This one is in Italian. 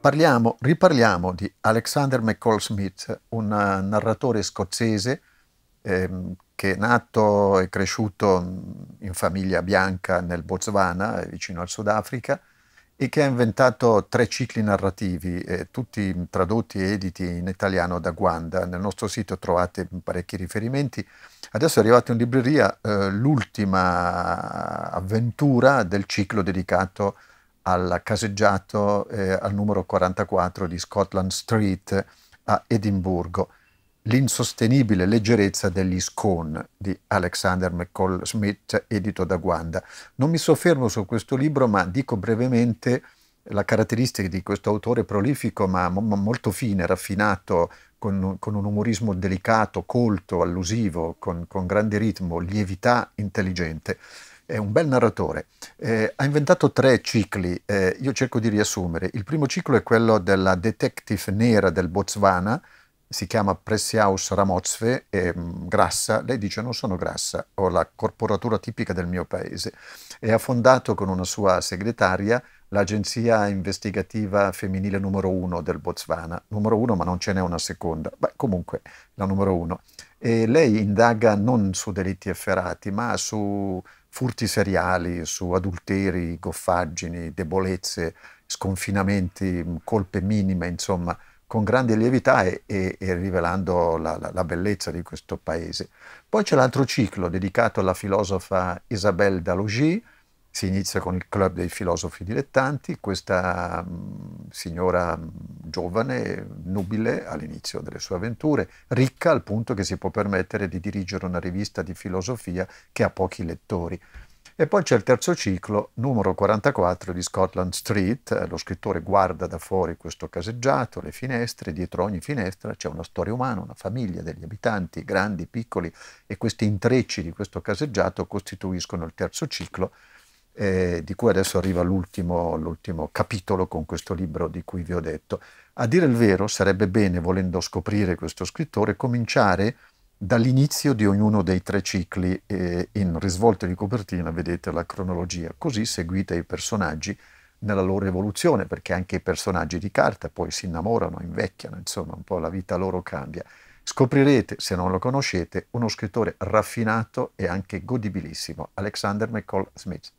Parliamo, riparliamo di Alexander McCall Smith, un eh, narratore scozzese ehm, che è nato e cresciuto mm, in famiglia bianca nel Botswana, eh, vicino al Sudafrica, e che ha inventato tre cicli narrativi, eh, tutti tradotti e editi in italiano da Guanda. Nel nostro sito trovate parecchi riferimenti. Adesso è arrivato in libreria eh, l'ultima avventura del ciclo dedicato a al caseggiato eh, al numero 44 di Scotland Street a Edimburgo, L'insostenibile leggerezza degli scone di Alexander McCall Smith, edito da Guanda. Non mi soffermo su questo libro, ma dico brevemente la caratteristica di questo autore prolifico, ma mo- molto fine, raffinato, con, con, un umorismo delicato, colto, allusivo, con, con grande ritmo, lievità intelligente è un bel narratore, eh, ha inventato tre cicli, eh, io cerco di riassumere. Il primo ciclo è quello della detective nera del Botswana, si chiama Precious Ramozve, è mm, grassa, lei dice non sono grassa, ho la corporatura tipica del mio paese e ha fondato con una sua segretaria l'agenzia investigativa femminile numero uno del Botswana, numero uno ma non ce n'è una seconda, Beh, comunque la numero uno. E lei indaga non su delitti efferati ma su furti seriali, su adulteri, goffaggini, debolezze, sconfinamenti, colpe minime, insomma con grande lievità e, e, e rivelando la, la, la, bellezza di questo paese. Poi c'è l'altro ciclo dedicato alla filosofa Isabelle Dalogy, si inizia con il Club dei Filosofi Dilettanti, questa mh, mm, signora mh, mm, giovane, nubile all'inizio delle sue avventure, ricca al punto che si può permettere di dirigere una rivista di filosofia che ha pochi lettori. E poi c'è il terzo ciclo, numero 44 di Scotland Street, eh, lo scrittore guarda da fuori questo caseggiato, le finestre, dietro ogni finestra c'è una storia umana, una famiglia degli abitanti, grandi, piccoli, e questi intrecci di questo caseggiato costituiscono il terzo ciclo, eh, di cui adesso arriva l'ultimo, l'ultimo capitolo con questo libro di cui vi ho detto. A dire il vero, sarebbe bene, volendo scoprire questo scrittore, cominciare dall'inizio di ognuno dei tre cicli eh, in risvolto di copertina vedete la cronologia, così seguite i personaggi nella loro evoluzione, perché anche i personaggi di carta poi si innamorano, invecchiano, insomma un po' la vita loro cambia. Scoprirete, se non lo conoscete, uno scrittore raffinato e anche godibilissimo, Alexander McCall Smith.